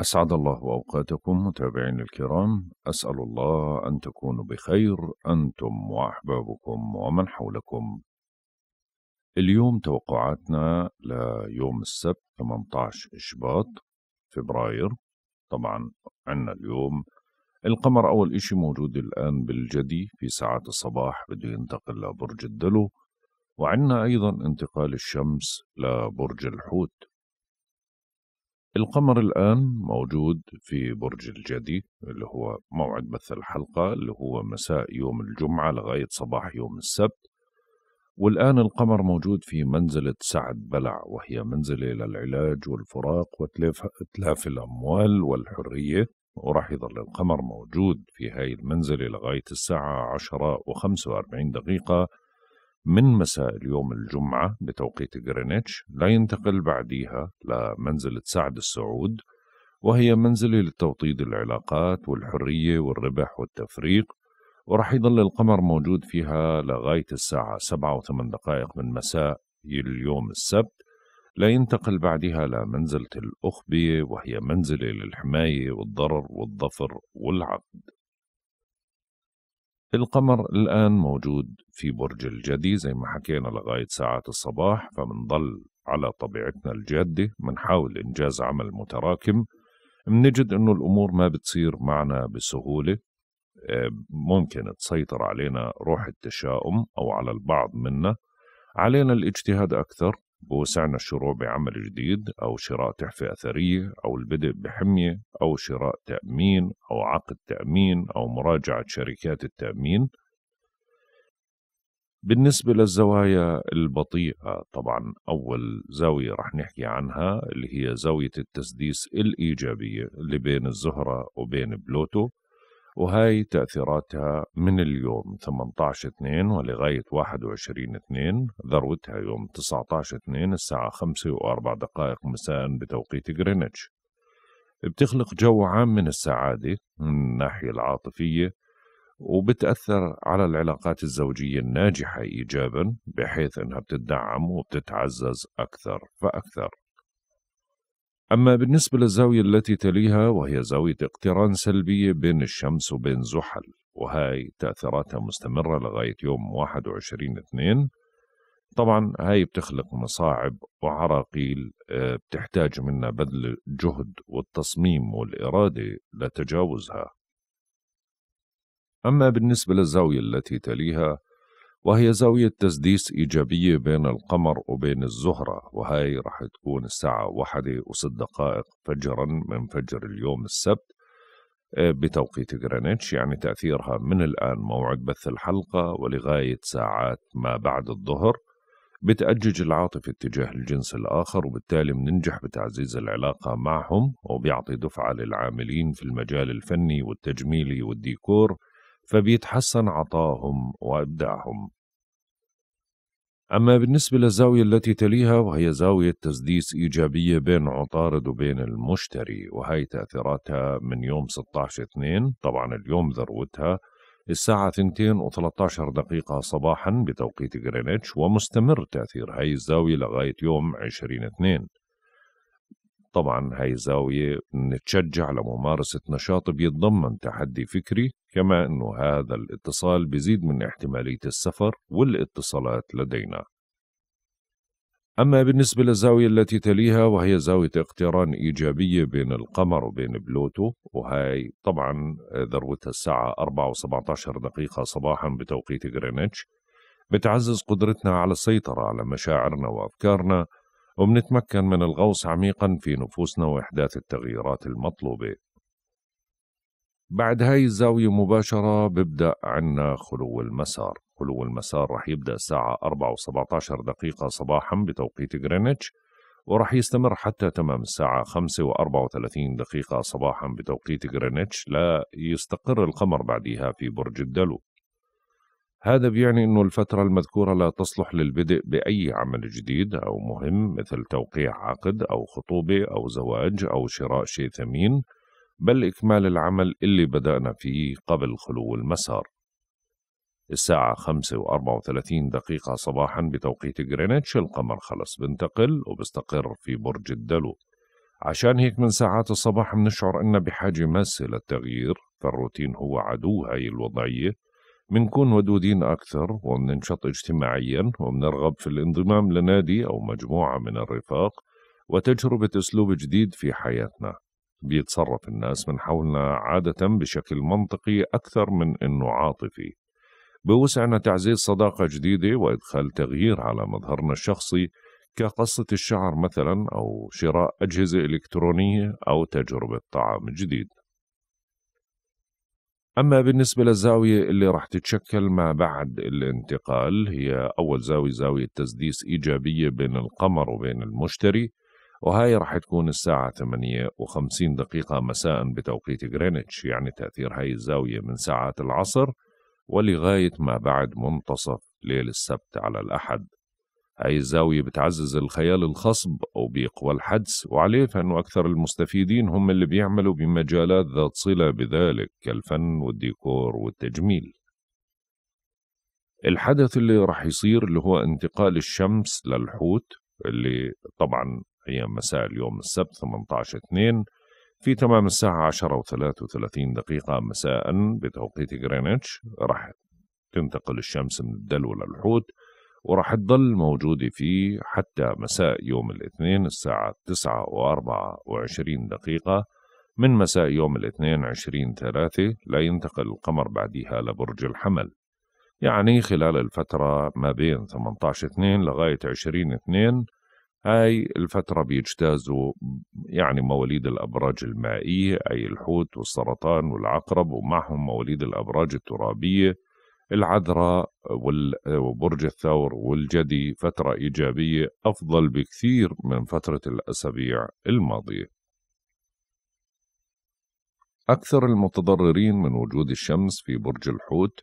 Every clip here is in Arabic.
أسعد الله أوقاتكم متابعين الكرام أسأل الله أن تكونوا بخير أنتم وأحبابكم ومن حولكم اليوم توقعاتنا ليوم السبت 18 شباط فبراير طبعا عندنا اليوم القمر أول إشي موجود الآن بالجدي في ساعات الصباح بده ينتقل لبرج الدلو وعندنا أيضا انتقال الشمس لبرج الحوت القمر الآن موجود في برج الجدي اللي هو موعد بث الحلقة اللي هو مساء يوم الجمعة لغاية صباح يوم السبت والآن القمر موجود في منزلة سعد بلع وهي منزلة للعلاج والفراق وتلاف الأموال والحرية وراح يظل القمر موجود في هاي المنزلة لغاية الساعة عشرة وخمسة وأربعين دقيقة من مساء اليوم الجمعة بتوقيت غرينتش لينتقل بعديها لمنزلة سعد السعود وهي منزلة للتوطيد العلاقات والحرية والربح والتفريق ورح يضل القمر موجود فيها لغاية الساعة سبعة وثمان دقائق من مساء اليوم السبت لينتقل بعدها لمنزلة الأخبية وهي منزلة للحماية والضرر والظفر والعقد القمر الآن موجود في برج الجدي زي ما حكينا لغاية ساعات الصباح فمنضل على طبيعتنا الجادة منحاول إنجاز عمل متراكم منجد أنه الأمور ما بتصير معنا بسهولة آه، ممكن تسيطر علينا روح التشاؤم أو على البعض منا علينا الاجتهاد أكثر بوسعنا الشروع بعمل جديد أو شراء تحفة أثرية أو البدء بحمية أو شراء تأمين أو عقد تأمين أو مراجعة شركات التأمين بالنسبة للزوايا البطيئة طبعا أول زاوية رح نحكي عنها اللي هي زاوية التسديس الإيجابية اللي بين الزهرة وبين بلوتو وهاي تأثيراتها من اليوم 18/2 ولغاية 21/2 ذروتها يوم 19/2 الساعة 5 و4 دقائق مساء بتوقيت غرينتش بتخلق جو عام من السعادة من الناحية العاطفية وبتأثر على العلاقات الزوجية الناجحة إيجابا بحيث أنها بتدعم وبتتعزز أكثر فأكثر أما بالنسبة للزاوية التي تليها وهي زاوية اقتران سلبية بين الشمس وبين زحل وهاي تأثيراتها مستمرة لغاية يوم 21 2 طبعا هاي بتخلق مصاعب وعراقيل آه، بتحتاج منا بذل جهد والتصميم والإرادة لتجاوزها أما بالنسبة للزاوية التي تليها وهي زاوية تسديس إيجابية بين القمر وبين الزهرة وهي رح تكون الساعة واحدة وست دقائق فجرا من فجر اليوم السبت آه، بتوقيت غرينتش يعني تأثيرها من الآن موعد بث الحلقة ولغاية ساعات ما بعد الظهر بتأجج العاطفة اتجاه الجنس الآخر وبالتالي بننجح بتعزيز العلاقة معهم وبيعطي دفعة للعاملين في المجال الفني والتجميلي والديكور فبيتحسن عطاهم وإبداعهم أما بالنسبة للزاوية التي تليها وهي زاوية تسديس إيجابية بين عطارد وبين المشتري وهي تأثيراتها من يوم 16/2 طبعا اليوم ذروتها الساعة 2 و13 دقيقة صباحا بتوقيت غرينتش ومستمر تأثير هاي الزاوية لغاية يوم 20/2 طبعا هاي الزاوية نتشجع لممارسة نشاط بيتضمن تحدي فكري كما أنه هذا الاتصال بيزيد من احتمالية السفر والاتصالات لدينا أما بالنسبة للزاوية التي تليها وهي زاوية اقتران إيجابية بين القمر وبين بلوتو وهي طبعا ذروتها الساعة 4 و17 دقيقة صباحا بتوقيت غرينتش بتعزز قدرتنا على السيطرة على مشاعرنا وأفكارنا وبنتمكن من الغوص عميقا في نفوسنا وإحداث التغييرات المطلوبة بعد هاي الزاوية مباشرة ببدأ عنا خلو المسار خلو المسار رح يبدأ الساعة 4 و17 دقيقة صباحا بتوقيت غرينتش ورح يستمر حتى تمام الساعة 5 و34 دقيقة صباحا بتوقيت غرينتش لا يستقر القمر بعدها في برج الدلو هذا بيعني أن الفترة المذكورة لا تصلح للبدء بأي عمل جديد أو مهم مثل توقيع عقد أو خطوبة أو زواج أو شراء شيء ثمين بل إكمال العمل اللي بدأنا فيه قبل خلو المسار الساعة خمسة وأربعة وثلاثين دقيقة صباحا بتوقيت غرينتش القمر خلص بنتقل وبستقر في برج الدلو عشان هيك من ساعات الصباح بنشعر أن بحاجة ماسة للتغيير فالروتين هو عدو هاي الوضعية بنكون ودودين أكثر وبننشط اجتماعيا وبنرغب في الانضمام لنادي أو مجموعة من الرفاق وتجربة أسلوب جديد في حياتنا بيتصرف الناس من حولنا عادة بشكل منطقي أكثر من أنه عاطفي بوسعنا تعزيز صداقة جديدة وإدخال تغيير على مظهرنا الشخصي كقصة الشعر مثلا أو شراء أجهزة إلكترونية أو تجربة طعام جديد أما بالنسبة للزاوية اللي راح تتشكل ما بعد الانتقال هي أول زاوية زاوية تسديس إيجابية بين القمر وبين المشتري وهاي راح تكون الساعة 8 وخمسين دقيقة مساء بتوقيت غرينتش يعني تأثير هاي الزاوية من ساعات العصر ولغاية ما بعد منتصف ليل السبت على الأحد أي الزاوية بتعزز الخيال الخصب وبيقوى الحدس وعليه فإنه أكثر المستفيدين هم اللي بيعملوا بمجالات ذات صلة بذلك كالفن والديكور والتجميل الحدث اللي راح يصير اللي هو انتقال الشمس للحوت اللي طبعا هي مساء اليوم السبت 18 2 في تمام الساعة 10 و33 دقيقة مساء بتوقيت غرينتش راح تنتقل الشمس من الدلو للحوت وراح تضل موجودة فيه حتى مساء يوم الاثنين الساعة تسعة وأربعة وعشرين دقيقة من مساء يوم الاثنين عشرين ثلاثة لا ينتقل القمر بعدها لبرج الحمل يعني خلال الفترة ما بين 18 2 لغاية 20 2 هاي الفترة بيجتازوا يعني مواليد الأبراج المائية أي الحوت والسرطان والعقرب ومعهم مواليد الأبراج الترابية العذراء وبرج الثور والجدي فترة إيجابية أفضل بكثير من فترة الأسابيع الماضية. أكثر المتضررين من وجود الشمس في برج الحوت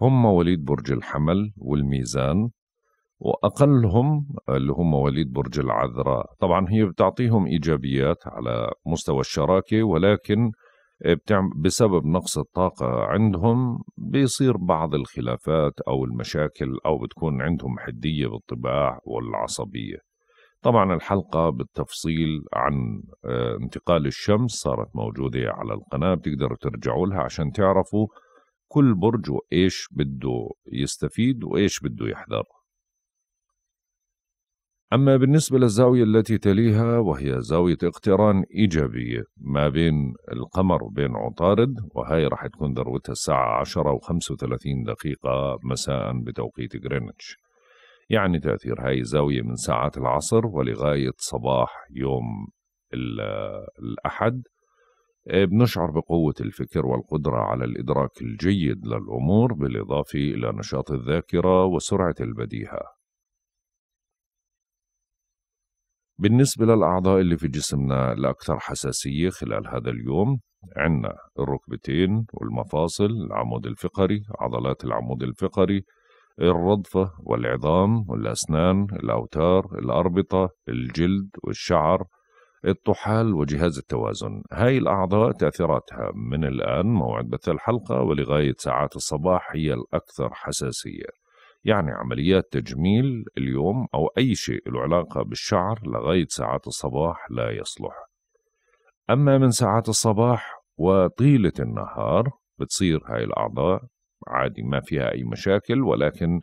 هم مواليد برج الحمل والميزان وأقلهم اللي هم مواليد برج العذراء طبعا هي بتعطيهم إيجابيات على مستوى الشراكة ولكن بسبب نقص الطاقة عندهم بيصير بعض الخلافات أو المشاكل أو بتكون عندهم حدية بالطباع والعصبية طبعا الحلقة بالتفصيل عن آه، انتقال الشمس صارت موجودة على القناة بتقدروا ترجعوا لها عشان تعرفوا كل برج وإيش بده يستفيد وإيش بده يحذر أما بالنسبة للزاوية التي تليها وهي زاوية اقتران إيجابية ما بين القمر وبين عطارد وهي راح تكون ذروتها الساعة 10 و35 دقيقة مساء بتوقيت غرينتش يعني تأثير هاي الزاوية من ساعات العصر ولغاية صباح يوم الأحد إيه، بنشعر بقوة الفكر والقدرة على الإدراك الجيد للأمور بالإضافة إلى نشاط الذاكرة وسرعة البديهة بالنسبة للأعضاء اللي في جسمنا الأكثر حساسية خلال هذا اليوم عنا الركبتين والمفاصل العمود الفقري عضلات العمود الفقري الرضفة والعظام والأسنان الأوتار الأربطة الجلد والشعر الطحال وجهاز التوازن هاي الأعضاء تأثيراتها من الآن موعد بث الحلقة ولغاية ساعات الصباح هي الأكثر حساسية يعني عمليات تجميل اليوم أو أي شيء له علاقة بالشعر لغاية ساعات الصباح لا يصلح أما من ساعات الصباح وطيلة النهار بتصير هاي الأعضاء عادي ما فيها أي مشاكل ولكن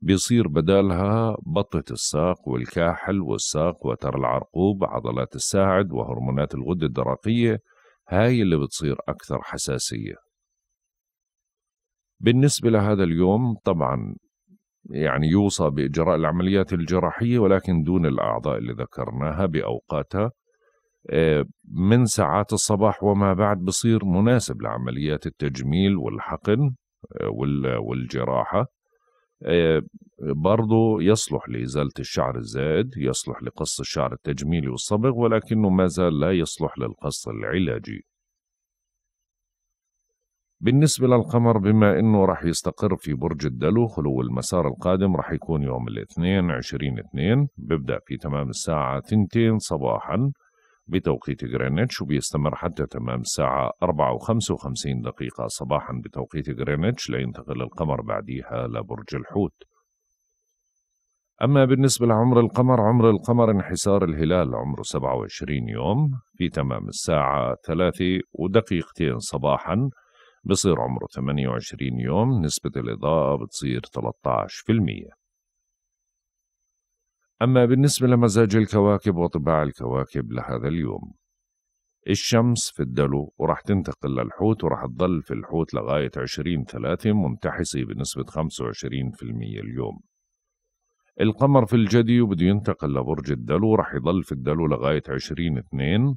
بيصير بدالها بطة الساق والكاحل والساق وتر العرقوب عضلات الساعد وهرمونات الغدة الدرقية هاي اللي بتصير أكثر حساسية بالنسبة لهذا اليوم طبعا يعني يوصى بإجراء العمليات الجراحية ولكن دون الأعضاء اللي ذكرناها بأوقاتها آه، من ساعات الصباح وما بعد بصير مناسب لعمليات التجميل والحقن آه، والجراحة آه، برضو يصلح لإزالة الشعر الزائد يصلح لقص الشعر التجميلي والصبغ ولكنه ما زال لا يصلح للقص العلاجي بالنسبة للقمر بما أنه راح يستقر في برج الدلو خلو المسار القادم راح يكون يوم الاثنين عشرين اثنين ببدأ في تمام الساعة 2 صباحا بتوقيت غرينتش وبيستمر حتى تمام الساعة اربعة وخمسة وخمسين دقيقة صباحا بتوقيت غرينتش لينتقل القمر بعديها لبرج الحوت أما بالنسبة لعمر القمر عمر القمر انحسار الهلال عمره 27 يوم في تمام الساعة 3 ودقيقتين صباحاً بصير عمره 28 يوم نسبة الإضاءة بتصير 13% أما بالنسبة لمزاج الكواكب وطباع الكواكب لهذا اليوم الشمس في الدلو وراح تنتقل للحوت وراح تضل في الحوت لغاية عشرين ثلاثة منتحسة بنسبة 25% اليوم القمر في الجدي وبده ينتقل لبرج الدلو وراح يضل في الدلو لغاية عشرين اثنين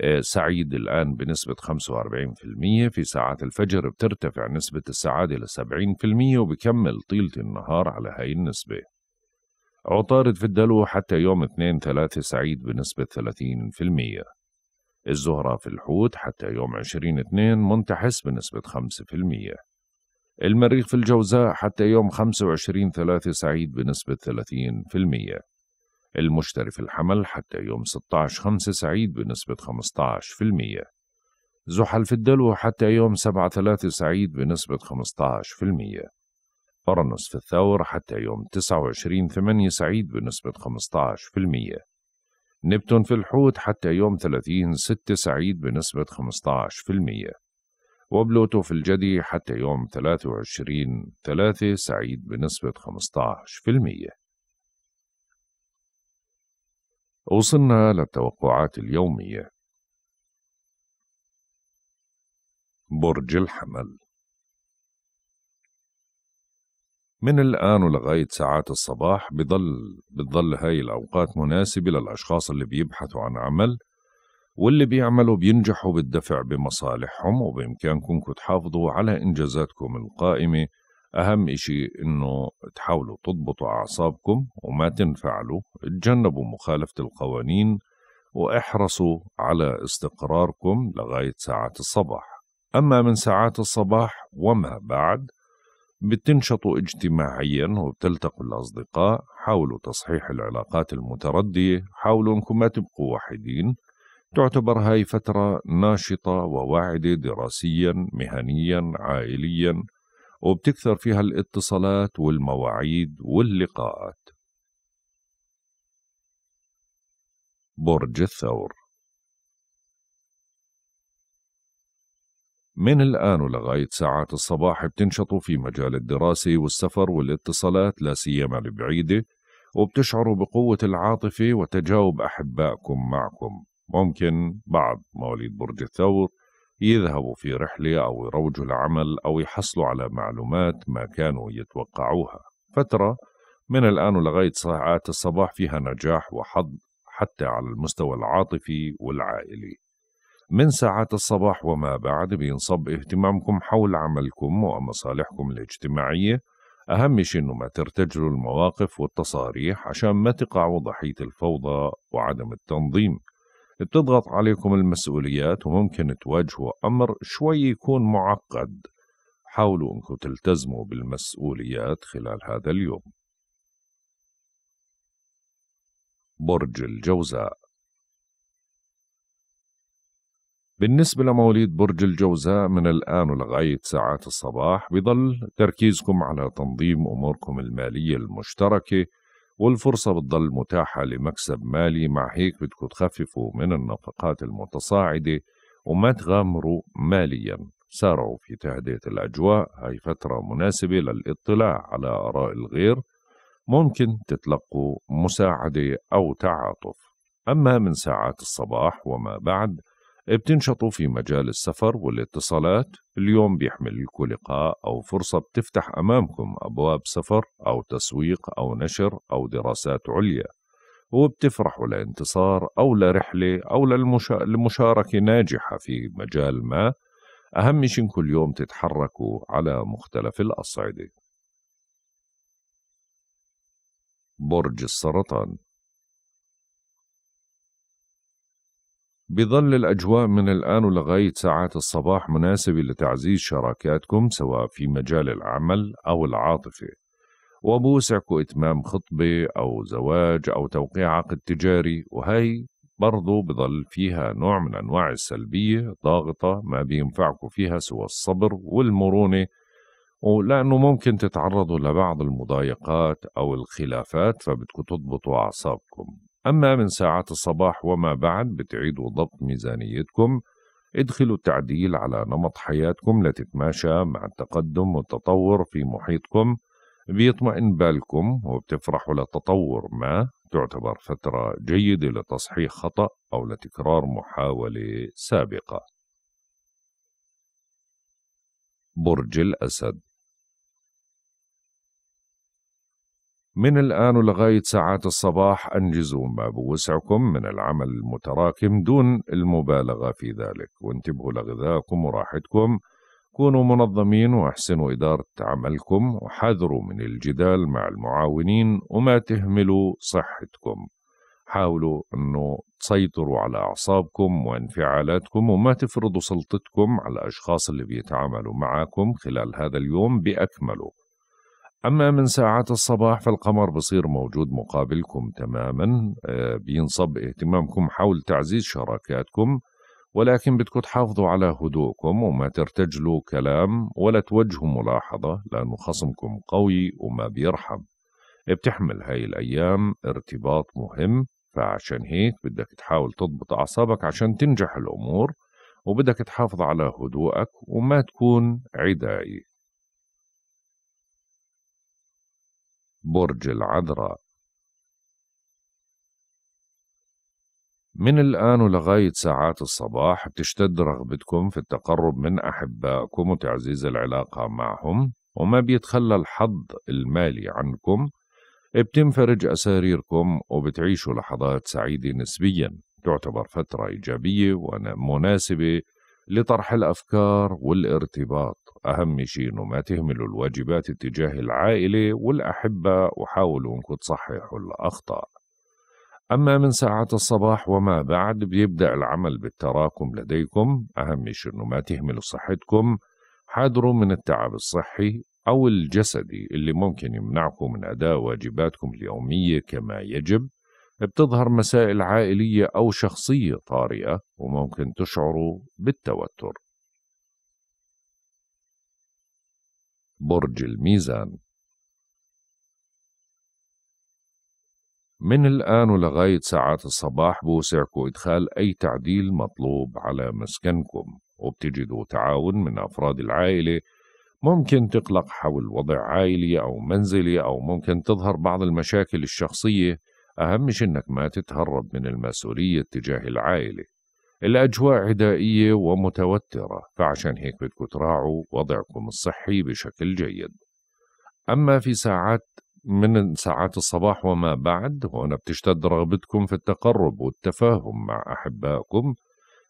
آه، سعيد الآن بنسبة 45% في ساعات الفجر بترتفع نسبة السعادة ل 70% وبكمل طيلة النهار على هاي النسبة عطارد في الدلو حتى يوم 2-3 سعيد بنسبة 30% الزهرة في الحوت حتى يوم 20-2 منتحس بنسبة 5% المريخ في الجوزاء حتى يوم 25-3 سعيد بنسبة 30% المشتري في الحمل حتى يوم 16 خمسة سعيد بنسبة 15% زحل في الدلو حتى يوم 7 3 سعيد بنسبة 15% أرنس في الثور حتى يوم 29 8 سعيد بنسبة 15% نبتون في الحوت حتى يوم 30 6 سعيد بنسبة 15% وبلوتو في الجدي حتى يوم 23 3 سعيد بنسبة 15% وصلنا للتوقعات اليومية برج الحمل من الآن ولغاية ساعات الصباح بضل بتضل هاي الأوقات مناسبة للأشخاص اللي بيبحثوا عن عمل واللي بيعملوا بينجحوا بالدفع بمصالحهم وبإمكانكم تحافظوا على إنجازاتكم القائمة أهم إشي إنه تحاولوا تضبطوا أعصابكم وما تنفعلوا تجنبوا مخالفة القوانين واحرصوا على استقراركم لغاية ساعات الصباح أما من ساعات الصباح وما بعد بتنشطوا اجتماعيا وبتلتقوا الأصدقاء حاولوا تصحيح العلاقات المتردية حاولوا أنكم ما تبقوا وحيدين تعتبر هاي فترة ناشطة وواعدة دراسيا مهنيا عائليا وبتكثر فيها الاتصالات والمواعيد واللقاءات برج الثور من الآن ولغاية ساعات الصباح بتنشطوا في مجال الدراسة والسفر والاتصالات لا سيما البعيدة وبتشعروا بقوة العاطفة وتجاوب أحبائكم معكم ممكن بعض مواليد برج الثور يذهبوا في رحلة أو يروجوا لعمل أو يحصلوا على معلومات ما كانوا يتوقعوها فترة من الآن ولغاية ساعات الصباح فيها نجاح وحظ حتى على المستوى العاطفي والعائلي من ساعات الصباح وما بعد بينصب اهتمامكم حول عملكم ومصالحكم الاجتماعية أهم شيء إنه ما ترتجلوا المواقف والتصاريح عشان ما تقعوا ضحية الفوضى وعدم التنظيم بتضغط عليكم المسؤوليات وممكن تواجهوا أمر شوي يكون معقد حاولوا أنكم تلتزموا بالمسؤوليات خلال هذا اليوم برج الجوزاء بالنسبة لمواليد برج الجوزاء من الآن ولغاية ساعات الصباح بظل تركيزكم على تنظيم أموركم المالية المشتركة والفرصة بتضل متاحة لمكسب مالي مع هيك بدكم تخففوا من النفقات المتصاعدة وما تغامروا ماليا سارعوا في تهدئة الأجواء هاي فترة مناسبة للاطلاع على آراء الغير ممكن تتلقوا مساعدة أو تعاطف أما من ساعات الصباح وما بعد بتنشطوا في مجال السفر والاتصالات اليوم بيحمل لكم لقاء أو فرصة بتفتح أمامكم أبواب سفر أو تسويق أو نشر أو دراسات عليا وبتفرحوا لانتصار أو لرحلة أو للمشاركة ناجحة في مجال ما أهم شيء إنكم اليوم تتحركوا على مختلف الأصعدة برج السرطان بظل الأجواء من الآن ولغاية ساعات الصباح مناسبة لتعزيز شراكاتكم سواء في مجال العمل أو العاطفة وبوسعكم إتمام خطبة أو زواج أو توقيع عقد تجاري وهي برضو بظل فيها نوع من أنواع السلبية ضاغطة ما بينفعكم فيها سوى الصبر والمرونة ولأنه ممكن تتعرضوا لبعض المضايقات أو الخلافات فبدكم تضبطوا أعصابكم أما من ساعات الصباح وما بعد بتعيدوا ضبط ميزانيتكم ادخلوا التعديل على نمط حياتكم لتتماشى مع التقدم والتطور في محيطكم بيطمئن بالكم وبتفرحوا لتطور ما تعتبر فترة جيدة لتصحيح خطأ أو لتكرار محاولة سابقة برج الأسد من الآن ولغاية ساعات الصباح أنجزوا ما بوسعكم من العمل المتراكم دون المبالغة في ذلك وانتبهوا لغذائكم وراحتكم كونوا منظمين واحسنوا إدارة عملكم وحذروا من الجدال مع المعاونين وما تهملوا صحتكم حاولوا أنه تسيطروا على أعصابكم وانفعالاتكم وما تفرضوا سلطتكم على الأشخاص اللي بيتعاملوا معكم خلال هذا اليوم بأكمله أما من ساعات الصباح فالقمر بصير موجود مقابلكم تماما آه، بينصب اهتمامكم حول تعزيز شراكاتكم ولكن بدكم تحافظوا على هدوءكم وما ترتجلوا كلام ولا توجهوا ملاحظة لأنه خصمكم قوي وما بيرحم بتحمل هاي الأيام ارتباط مهم فعشان هيك بدك تحاول تضبط أعصابك عشان تنجح الأمور وبدك تحافظ على هدوءك وما تكون عدائي برج العذراء من الآن ولغاية ساعات الصباح بتشتد رغبتكم في التقرب من أحبائكم وتعزيز العلاقة معهم وما بيتخلى الحظ المالي عنكم بتنفرج أساريركم وبتعيشوا لحظات سعيدة نسبيا تعتبر فترة إيجابية ومناسبة لطرح الأفكار والارتباط أهم شيء إنه ما تهملوا الواجبات اتجاه العائلة والأحبة وحاولوا إنكم تصححوا الأخطاء أما من ساعات الصباح وما بعد بيبدأ العمل بالتراكم لديكم أهم شيء إنه ما تهملوا صحتكم حاذروا من التعب الصحي أو الجسدي اللي ممكن يمنعكم من أداء واجباتكم اليومية كما يجب بتظهر مسائل عائلية أو شخصية طارئة وممكن تشعروا بالتوتر برج الميزان من الآن ولغاية ساعات الصباح بوسعكم إدخال أي تعديل مطلوب على مسكنكم وبتجدوا تعاون من أفراد العائلة ممكن تقلق حول وضع عائلي أو منزلي أو ممكن تظهر بعض المشاكل الشخصية أهم شي إنك ما تتهرب من المسؤولية تجاه العائلة الأجواء عدائية ومتوترة فعشان هيك بدكم تراعوا وضعكم الصحي بشكل جيد أما في ساعات من ساعات الصباح وما بعد هنا بتشتد رغبتكم في التقرب والتفاهم مع أحبائكم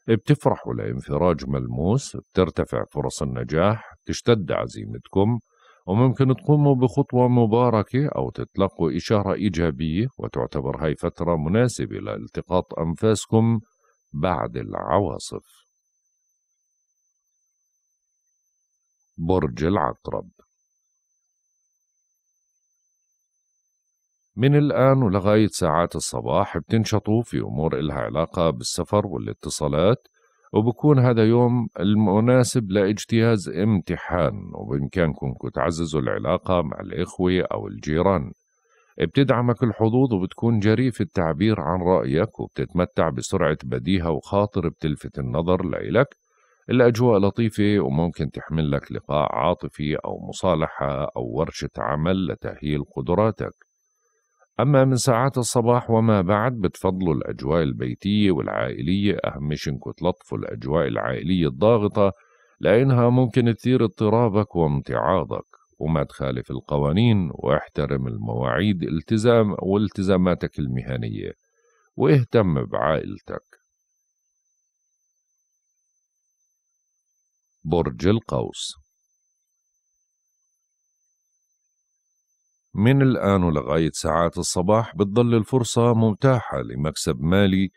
بتفرحوا لانفراج ملموس بترتفع فرص النجاح بتشتد عزيمتكم وممكن تقوموا بخطوة مباركة أو تتلقوا إشارة إيجابية وتعتبر هاي فترة مناسبة لالتقاط أنفاسكم بعد العواصف برج العقرب من الآن ولغاية ساعات الصباح بتنشطوا في أمور إلها علاقة بالسفر والاتصالات وبكون هذا يوم المناسب لاجتياز امتحان وبإمكانكم تعززوا العلاقة مع الإخوة أو الجيران بتدعمك الحظوظ وبتكون جريء في التعبير عن رأيك وبتتمتع بسرعة بديهة وخاطر بتلفت النظر لإلك الأجواء لطيفة وممكن تحمل لك لقاء عاطفي أو مصالحة أو ورشة عمل لتأهيل قدراتك أما من ساعات الصباح وما بعد بتفضلوا الأجواء البيتية والعائلية أهم انكم تلطفوا الأجواء العائلية الضاغطة لأنها ممكن تثير اضطرابك وامتعاضك وما تخالف القوانين واحترم المواعيد التزام والتزاماتك المهنية واهتم بعائلتك برج القوس من الآن ولغاية ساعات الصباح بتضل الفرصة متاحة لمكسب مالي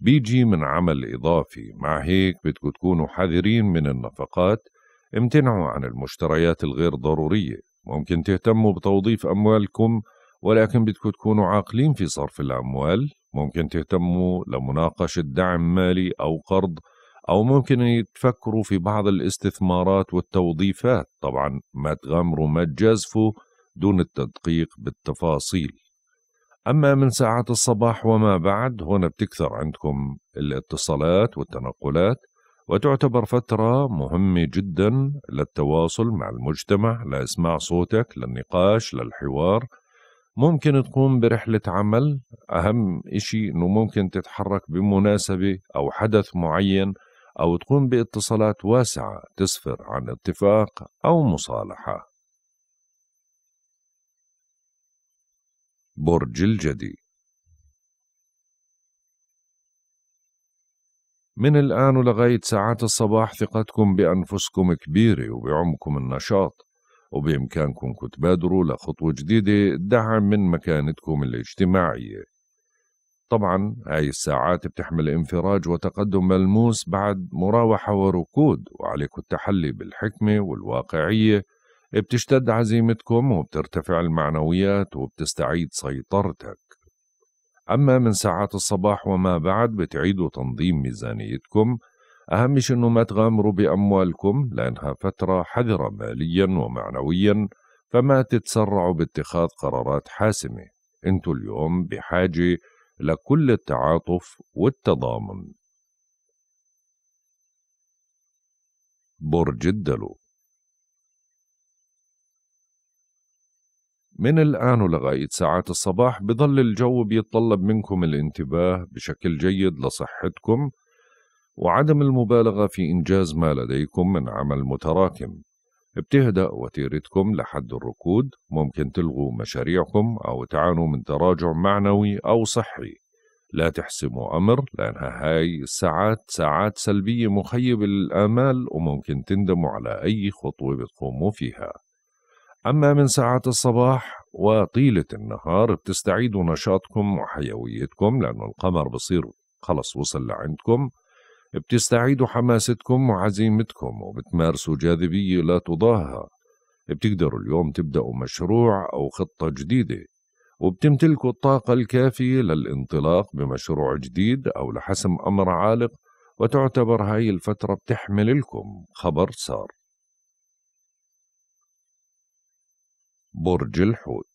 بيجي من عمل إضافي مع هيك بدكم تكونوا حذرين من النفقات امتنعوا عن المشتريات الغير ضرورية ممكن تهتموا بتوظيف أموالكم ولكن بدكم تكونوا عاقلين في صرف الأموال ممكن تهتموا لمناقشة دعم مالي أو قرض أو ممكن تفكروا في بعض الاستثمارات والتوظيفات طبعا ما تغامروا ما تجازفوا دون التدقيق بالتفاصيل أما من ساعات الصباح وما بعد هنا بتكثر عندكم الاتصالات والتنقلات وتعتبر فترة مهمة جدا للتواصل مع المجتمع لإسماع صوتك للنقاش للحوار ممكن تقوم برحلة عمل أهم إشي أنه ممكن تتحرك بمناسبة أو حدث معين أو تقوم باتصالات واسعة تسفر عن اتفاق أو مصالحة برج الجدي من الآن ولغاية ساعات الصباح ثقتكم بأنفسكم كبيرة وبعمكم النشاط وبإمكانكم تبادروا لخطوة جديدة تدعم من مكانتكم الاجتماعية طبعا هاي الساعات بتحمل انفراج وتقدم ملموس بعد مراوحة وركود وعليكم التحلي بالحكمة والواقعية بتشتد عزيمتكم وبترتفع المعنويات وبتستعيد سيطرتك أما من ساعات الصباح وما بعد بتعيدوا تنظيم ميزانيتكم أهم شيء أنه ما تغامروا بأموالكم لأنها فترة حذرة ماليا ومعنويا فما تتسرعوا باتخاذ قرارات حاسمة أنتوا اليوم بحاجة لكل التعاطف والتضامن برج الدلو من الآن ولغاية ساعات الصباح بضل الجو بيتطلب منكم الانتباه بشكل جيد لصحتكم وعدم المبالغة في إنجاز ما لديكم من عمل متراكم بتهدأ وتيرتكم لحد الركود ممكن تلغوا مشاريعكم أو تعانوا من تراجع معنوي أو صحي لا تحسموا أمر لأنها هاي الساعات ساعات سلبية مخيبة للآمال وممكن تندموا على أي خطوة بتقوموا فيها أما من ساعات الصباح وطيلة النهار بتستعيدوا نشاطكم وحيويتكم لأنه القمر بصير خلص وصل لعندكم بتستعيدوا حماستكم وعزيمتكم وبتمارسوا جاذبية لا تضاهى بتقدروا اليوم تبدأوا مشروع أو خطة جديدة وبتمتلكوا الطاقة الكافية للانطلاق بمشروع جديد أو لحسم أمر عالق وتعتبر هاي الفترة بتحمل لكم خبر سار برج الحوت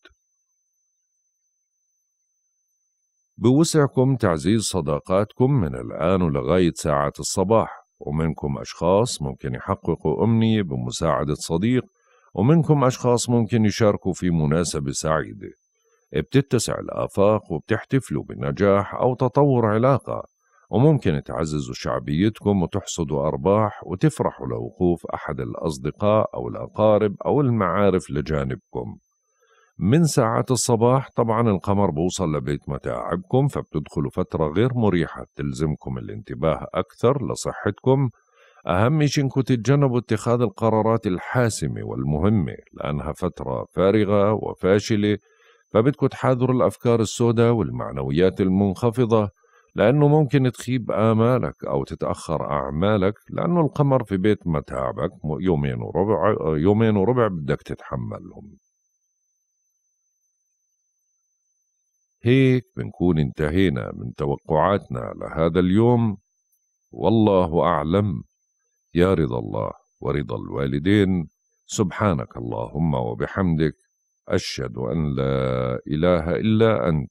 بوسعكم تعزيز صداقاتكم من الآن لغاية ساعة الصباح ومنكم أشخاص ممكن يحققوا أمنية بمساعدة صديق ومنكم أشخاص ممكن يشاركوا في مناسبة سعيدة بتتسع الآفاق وبتحتفلوا بنجاح أو تطور علاقة وممكن تعززوا شعبيتكم وتحصدوا أرباح وتفرحوا لوقوف أحد الأصدقاء أو الأقارب أو المعارف لجانبكم من ساعات الصباح طبعا القمر بوصل لبيت متاعبكم فبتدخلوا فترة غير مريحة تلزمكم الانتباه أكثر لصحتكم أهم شيء إنكم تتجنبوا اتخاذ القرارات الحاسمة والمهمة لأنها فترة فارغة وفاشلة فبدكم تحاذروا الأفكار السوداء والمعنويات المنخفضة لأنه ممكن تخيب آمالك أو تتأخر أعمالك لأنه القمر في بيت متاعبك يومين وربع يومين وربع بدك تتحملهم هيك بنكون انتهينا من توقعاتنا لهذا اليوم والله أعلم يا رضا الله ورضا الوالدين سبحانك اللهم وبحمدك أشهد أن لا إله إلا أنت